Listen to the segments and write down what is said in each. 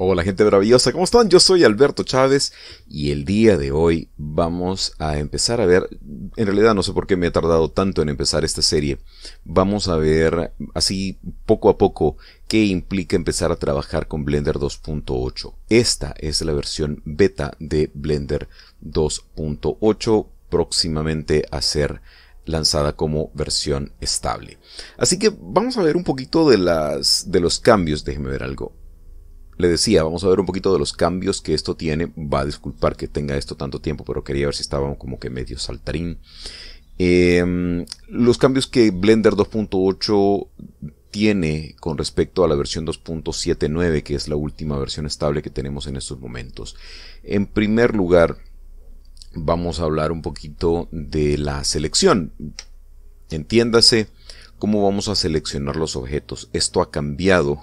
Hola gente maravillosa, ¿cómo están? Yo soy Alberto Chávez y el día de hoy vamos a empezar a ver, en realidad no sé por qué me he tardado tanto en empezar esta serie, vamos a ver así poco a poco qué implica empezar a trabajar con Blender 2.8. Esta es la versión beta de Blender 2.8 próximamente a ser lanzada como versión estable. Así que vamos a ver un poquito de, las, de los cambios, déjenme ver algo le decía, vamos a ver un poquito de los cambios que esto tiene. Va a disculpar que tenga esto tanto tiempo, pero quería ver si estaba como que medio saltarín. Em, los cambios que Blender 2.8 tiene con respecto a la versión 2.79, que es la última versión estable que tenemos en estos momentos. En primer lugar, vamos a hablar un poquito de la selección. Entiéndase cómo vamos a seleccionar los objetos. Esto ha cambiado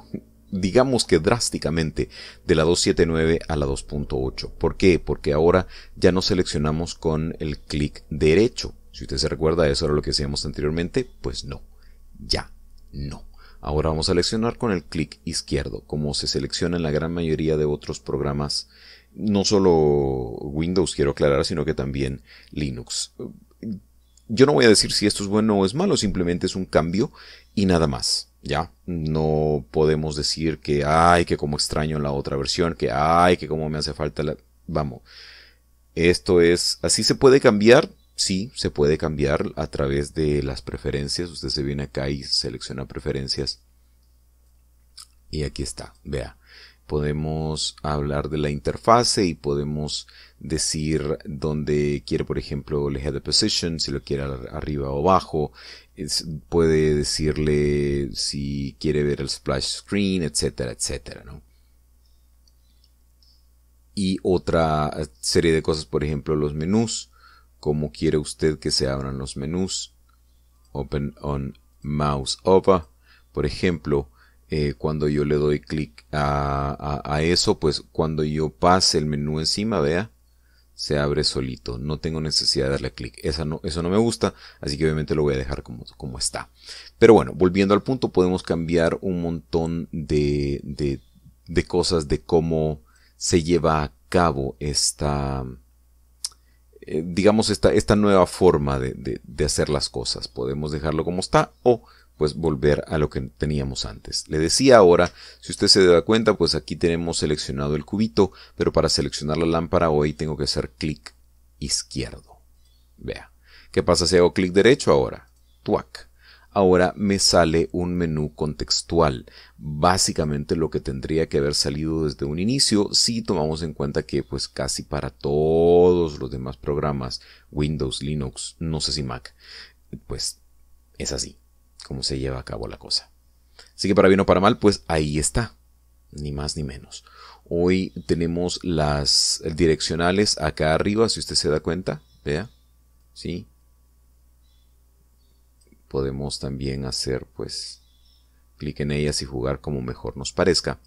digamos que drásticamente, de la 279 a la 2.8. ¿Por qué? Porque ahora ya no seleccionamos con el clic derecho. Si usted se recuerda, eso era lo que decíamos anteriormente, pues no, ya no. Ahora vamos a seleccionar con el clic izquierdo, como se selecciona en la gran mayoría de otros programas, no solo Windows, quiero aclarar, sino que también Linux. Yo no voy a decir si esto es bueno o es malo, simplemente es un cambio y nada más. ¿ya? No podemos decir que, ay, que como extraño la otra versión, que, ay, que como me hace falta la... Vamos, esto es, así se puede cambiar, sí, se puede cambiar a través de las preferencias, usted se viene acá y selecciona preferencias. Y aquí está, vea podemos hablar de la interfase y podemos decir dónde quiere, por ejemplo, elegir la position, si lo quiere arriba o abajo, puede decirle si quiere ver el splash screen, etcétera, etcétera, ¿no? Y otra serie de cosas, por ejemplo, los menús, cómo quiere usted que se abran los menús, open on mouse over, por ejemplo, eh, cuando yo le doy clic a, eso, pues cuando yo pase el menú encima, vea, se abre solito. No tengo necesidad de darle clic. No, eso no me gusta, así que obviamente lo voy a dejar como, como está. Pero bueno, volviendo al punto, podemos cambiar un montón de, de, cosas de cómo se lleva a cabo esta, eh, digamos, esta, esta nueva forma de hacer las cosas. Podemos dejarlo como está o pues volver a lo que teníamos antes. Le decía ahora, si usted se da cuenta, pues aquí tenemos seleccionado el cubito, pero para seleccionar la lámpara hoy tengo que hacer clic izquierdo. Vea. ¿Qué pasa si hago clic derecho ahora? Tuac. Ahora me sale un menú contextual, básicamente lo que tendría que haber salido desde un inicio si tomamos en cuenta que pues casi para todos los demás programas, Windows, Linux, no sé si Mac, pues es así cómo se lleva a cabo la cosa. Así que para bien o para mal, pues ahí está, ni más ni menos. Hoy tenemos las direccionales acá arriba, si usted se da cuenta, vea, ¿sí? Podemos también hacer, pues, clic en ellas y jugar como mejor nos parezca.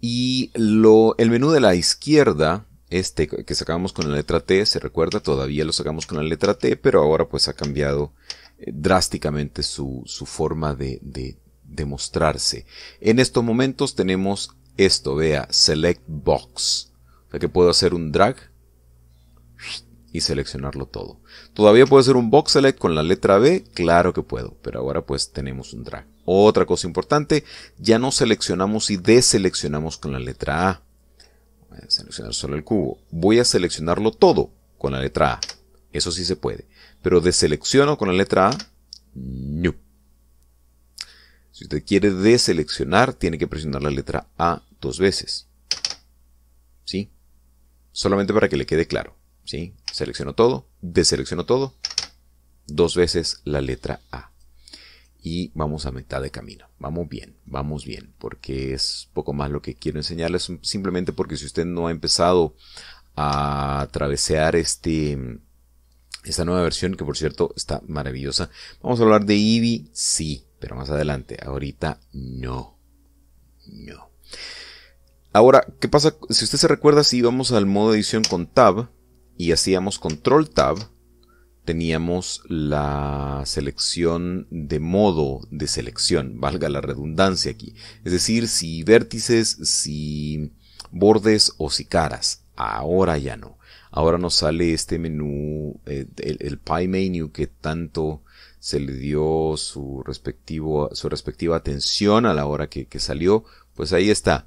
Y lo, el menú de la izquierda, este que sacamos con la letra T, se recuerda, todavía lo sacamos con la letra T, pero ahora pues ha cambiado eh, drásticamente su, forma de, de, de, mostrarse. En estos momentos tenemos esto, vea, select box. O sea que puedo hacer un drag y seleccionarlo todo. Todavía puedo hacer un box select con la letra B, claro que puedo, pero ahora pues tenemos un drag. Otra cosa importante, ya no seleccionamos y deseleccionamos con la letra A. Voy a seleccionar solo el cubo. Voy a seleccionarlo todo con la letra A. Eso sí se puede pero deselecciono con la letra A. Si usted quiere deseleccionar, tiene que presionar la letra A dos veces. ¿Sí? Solamente para que le quede claro. ¿Sí? Selecciono todo, deselecciono todo, dos veces la letra A. Y vamos a mitad de camino. Vamos bien, vamos bien, porque es poco más lo que quiero enseñarles, simplemente porque si usted no ha empezado a travesear este esta nueva versión, que por cierto está maravillosa. Vamos a hablar de Eevee, sí, pero más adelante. Ahorita no. No. Ahora, ¿qué pasa? Si usted se recuerda, si íbamos al modo edición con Tab y hacíamos Control Tab, teníamos la selección de modo de selección, valga la redundancia aquí. Es decir, si vértices, si bordes o si caras. Ahora ya no. Ahora nos sale este menú, eh, el, el, pie menu que tanto se le dio su respectivo, su respectiva atención a la hora que, salió. Pues ahí está.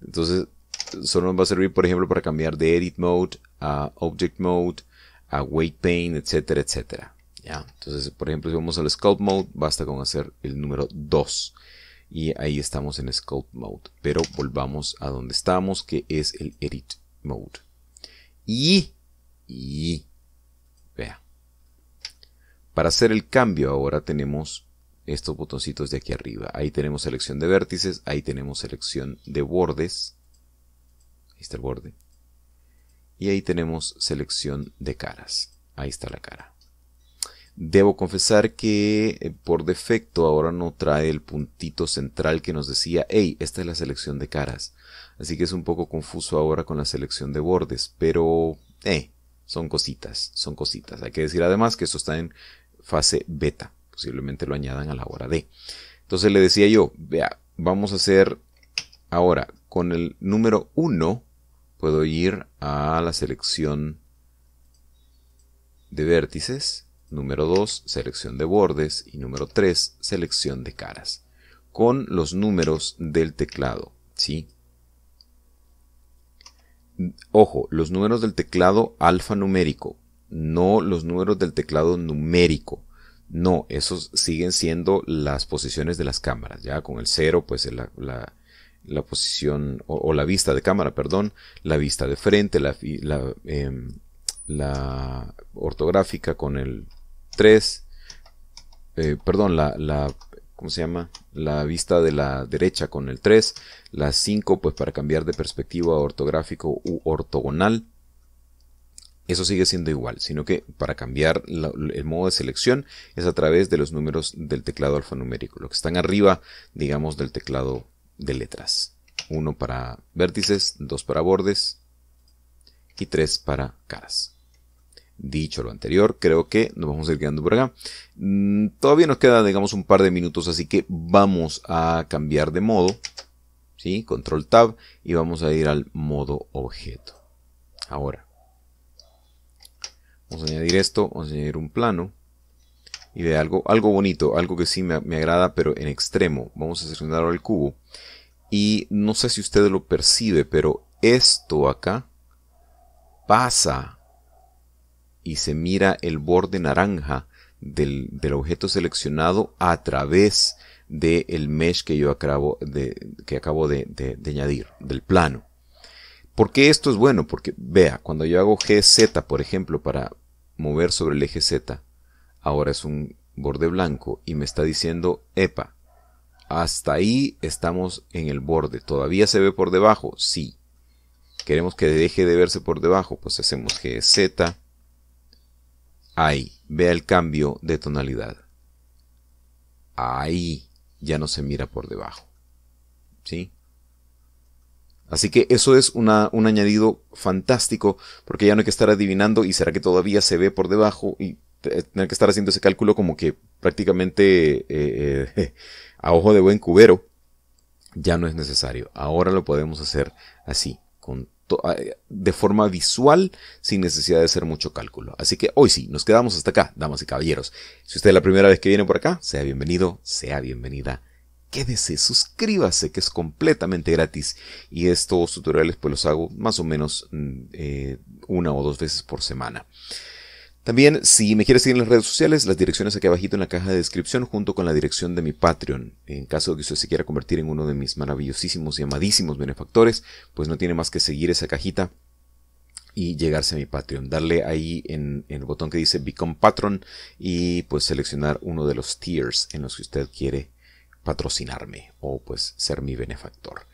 Entonces, solo nos va a servir, por ejemplo, para cambiar de edit mode a object mode, a weight Pain, etcétera, etcétera. ¿Ya? Entonces, por ejemplo, si vamos al sculpt mode, basta con hacer el número 2. Y ahí estamos en sculpt mode. Pero volvamos a donde estamos, que es el edit mode y, y, vea. Para hacer el cambio ahora tenemos estos botoncitos de aquí arriba. Ahí tenemos selección de vértices, ahí tenemos selección de bordes. Ahí está el borde. Y ahí tenemos selección de caras. Ahí está la cara. Debo confesar que eh, por defecto ahora no trae el puntito central que nos decía, hey, esta es la selección de caras. Así que es un poco confuso ahora con la selección de bordes, pero, eh, son cositas, son cositas. Hay que decir además que esto está en fase beta. Posiblemente lo añadan a la hora D. Entonces le decía yo, vea, vamos a hacer ahora con el número 1 puedo ir a la selección de vértices número 2 selección de bordes y número 3 selección de caras, con los números del teclado, ¿sí? Ojo, los números del teclado alfanumérico, no los números del teclado numérico. No, esos siguen siendo las posiciones de las cámaras, ya con el 0 pues la, posición o, la vista de cámara, perdón, la vista de frente, la, em, la ortográfica con el 3, eh, perdón, la, ¿cómo se llama? La vista de la derecha con el 3, la 5 pues para cambiar de perspectiva ortográfico u ortogonal. Eso sigue siendo igual, sino que para cambiar el modo de selección es a través de los números del teclado alfanumérico, lo que están arriba, digamos, del teclado de letras. Uno para vértices, dos para bordes, y 3 para caras. Dicho lo anterior, creo que nos vamos a ir quedando por acá. Mm, todavía nos queda, digamos, un par de minutos, así que vamos a cambiar de modo. ¿sí? Control Tab y vamos a ir al modo objeto. Ahora, vamos a añadir esto, vamos a añadir un plano y ve algo, algo bonito, algo que sí me, me agrada, pero en extremo. Vamos a seleccionar el cubo y no sé si usted lo percibe, pero esto acá pasa y se mira el borde naranja del, objeto seleccionado a través del mesh que yo acabo de, que acabo de, de añadir, del plano. ¿Por qué esto es bueno? Porque, vea, cuando yo hago GZ, por ejemplo, para mover sobre el eje Z, ahora es un borde blanco y me está diciendo, epa, hasta ahí estamos en el borde. ¿Todavía se ve por debajo? Sí queremos que deje de verse por debajo, pues hacemos que Z. Ahí, vea el cambio de tonalidad. Ahí ya no se mira por debajo. ¿Sí? Así que eso es un añadido fantástico, porque ya no hay que estar adivinando y será que todavía se ve por debajo y tener que estar haciendo ese cálculo como que prácticamente eh, eh, a ojo de buen cubero ya no es necesario. Ahora lo podemos hacer así, con Ah, de forma visual sin necesidad de hacer mucho cálculo. Así que hoy sí, nos quedamos hasta acá, damas y caballeros. Si usted es la primera vez que viene por acá, sea bienvenido, sea bienvenida. Quédese, suscríbase, que es completamente gratis. Y estos tutoriales pues los hago más o menos mm, eh, una o dos veces por semana. También, si me quieres seguir en las redes sociales, las direcciones aquí abajito en la caja de descripción junto con la dirección de mi Patreon. En caso de que usted se quiera convertir en uno de mis maravillosísimos y amadísimos benefactores, pues no tiene más que seguir esa cajita y llegarse a mi Patreon. Darle ahí en, en el botón que dice Become Patron y pues seleccionar uno de los tiers en los que usted quiere patrocinarme o pues ser mi benefactor.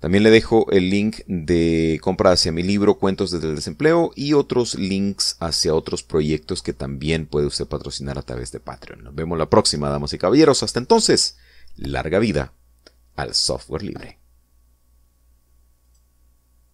También le dejo el link de compra hacia mi libro Cuentos desde el desempleo y otros links hacia otros proyectos que también puede usted patrocinar a través de Patreon. Nos vemos la próxima, damas y caballeros. Hasta entonces, larga vida al software libre.